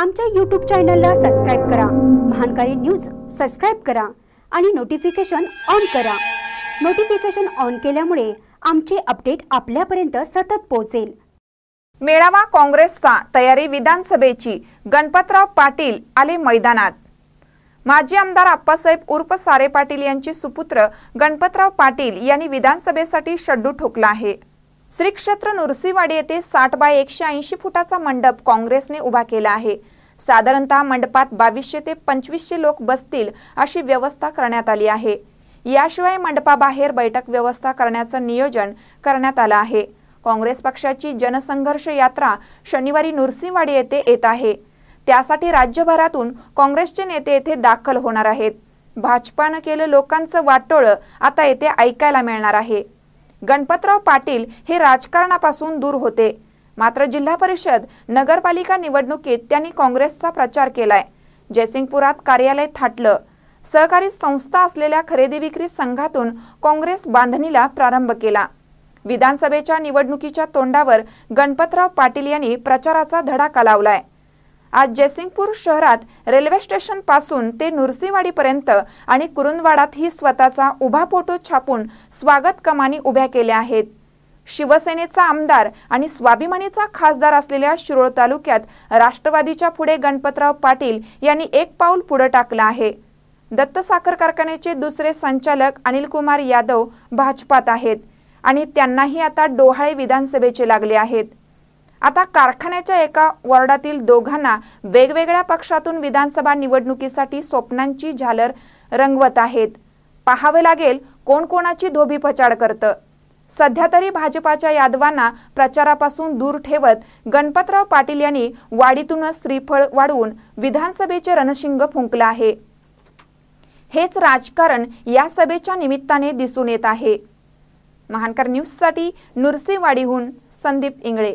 आमच्या यूट्यूब चॅनलला सबस्क्राईब करा महानकारी न्यूज सबस्क्राईब करा आणि नोटिफिकेशन ऑन करा नोटिफिकेशन ऑन केल्यामुळे आमचे अपडेट आपल्यापर्यंत सतत पोहोचेल मेळावा काँग्रेसचा तयारी विधानसभेची गणपतराव पाटील आले मैदानात माजी आमदार आप्पासाहेब उर्फ सारे पाटील यांचे सुपुत्र गणपतराव पाटील यांनी विधानसभेसाठी शड्डू ठोकला आहे श्री क्षेत्र नुरसीवाडी येथे साठ बाय एकशे ऐंशी फुटाचा मंडप काँग्रेसने उभा केला आहे साधारणतः मंडपात बावीसशे ते पंचवीसशे लोक बसतील अशी व्यवस्था करण्यात आली आहे याशिवाय मंडपाबाहेर बैठक व्यवस्था करण्याचं नियोजन करण्यात आलं आहे काँग्रेस पक्षाची जनसंघर्ष यात्रा शनिवारी नुरसिंहवाडी येथे येत आहे त्यासाठी राज्यभरातून काँग्रेसचे नेते येथे दाखल होणार आहेत भाजपानं केलं लोकांचं वाटोळं आता येथे ऐकायला मिळणार आहे गणपतराव पाटील हे राजकारणापासून दूर होते मात्र जिल्हा परिषद नगरपालिका निवडणुकीत त्यांनी काँग्रेसचा प्रचार केलाय जयसिंगपुरात कार्यालय थाटलं सहकारी संस्था असलेल्या खरेदी विक्री संघातून काँग्रेस बांधणीला प्रारंभ केला विधानसभेच्या निवडणुकीच्या तोंडावर गणपतराव पाटील यांनी प्रचाराचा धडाका लावलाय आज जयसिंगपूर शहरात रेल्वे स्टेशन पासून ते पर्यंत आणि कुरुंदवाडात ही स्वतःचा उभा फोटो छापून स्वागत कमानी उभ्या केल्या आहेत शिवसेनेचा आमदार आणि स्वाभिमानीचा खासदार असलेल्या शिरोळ तालुक्यात राष्ट्रवादीच्या पुढे गणपतराव पाटील यांनी एक पाऊल पुढे टाकलं आहे दत्त साखर कारखान्याचे दुसरे संचालक अनिल कुमार यादव भाजपात आहेत आणि त्यांनाही आता डोहाळे विधानसभेचे लागले आहेत आता कारखान्याच्या एका वॉर्डातील दोघांना वेगवेगळ्या पक्षातून विधानसभा निवडणुकीसाठी स्वप्नांची झालर रंगवत आहेत पाहावे लागेल कोण कोणाची धोबी पचाड करतं सध्या तरी भाजपाच्या यादवांना प्रचारापासून दूर ठेवत गणपतराव पाटील यांनी वाडीतूनच श्रीफळ वाढवून विधानसभेचे रणशिंग फुंकलं आहे हेच राजकारण या सभेच्या निमित्ताने दिसून येत आहे महानकर न्यूजसाठी नुरसिंवाडीहून संदीप इंगळे